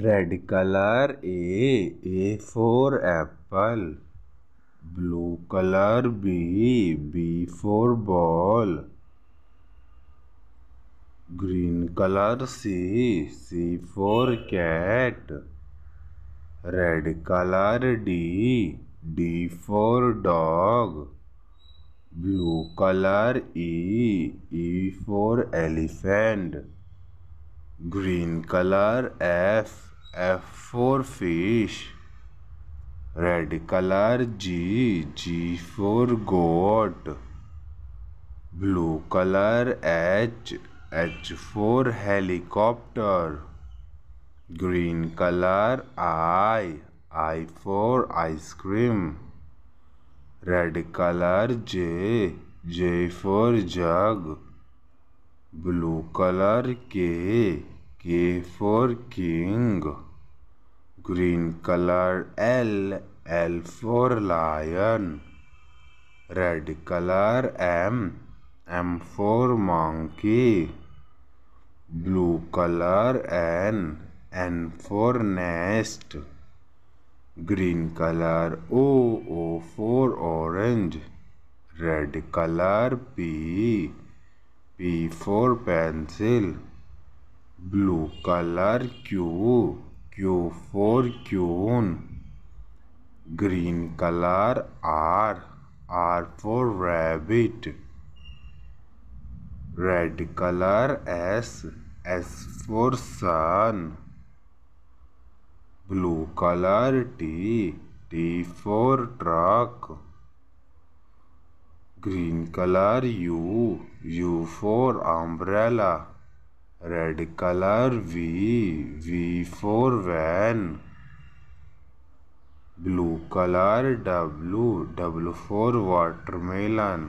Red colour A A for apple blue colour B B for ball green colour C C for cat red colour D D for dog blue colour E E for elephant green color f f for fish red color g g for goat blue color h h for helicopter green color i i for ice cream red color j j for jug blue colour K K for king green colour L L for lion red colour M M for monkey blue colour N N for nest green colour O O for orange red colour P P for pencil. Blue color Q. Q for Qun. Green color R. R for rabbit. Red color S. S for sun. Blue color T. T for truck. green color U U for umbrella red color V V for van blue color W W for watermelon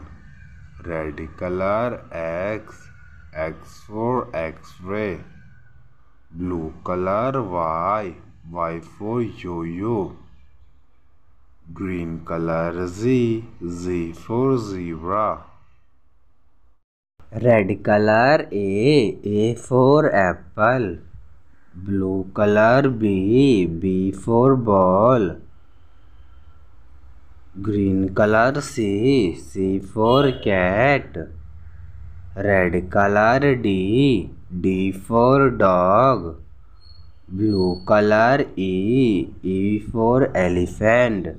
red color X X for x-ray blue color Y Y for yo-yo Green color Z, Z for zebra. Red color A, A for apple. Blue color B, B for ball. Green color C, C for cat. Red color D, D for dog. Blue color E, E for elephant.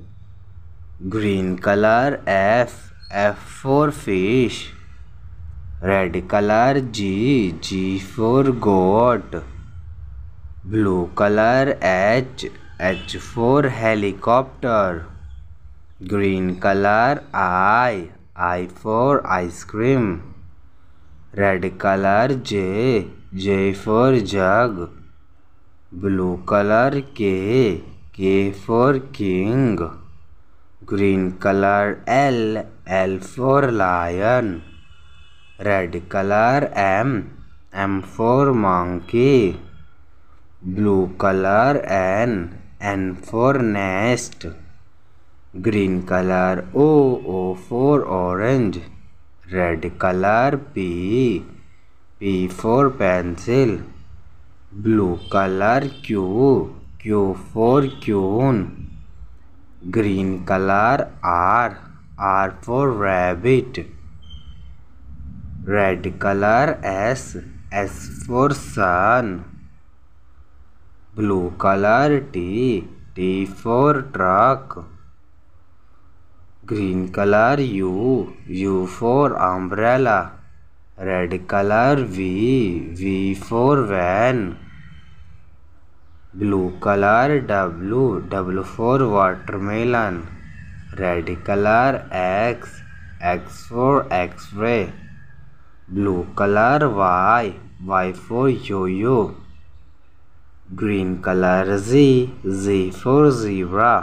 green color f f for fish red color g g for goat blue color h h for helicopter green color i i for ice cream red color j j for jug blue color k k for king green colour L L for lion red colour M M for monkey blue color N N for nest green color O O for orange red color P P for pencil blue color Q Q for cone green color r r for rabbit red color s s for sun blue color t t for truck green color u u for umbrella red color v v for van blue colour W W watermelon red colour X X X X-ray blue colour Y Y for yo yo green colour Z Z for zebra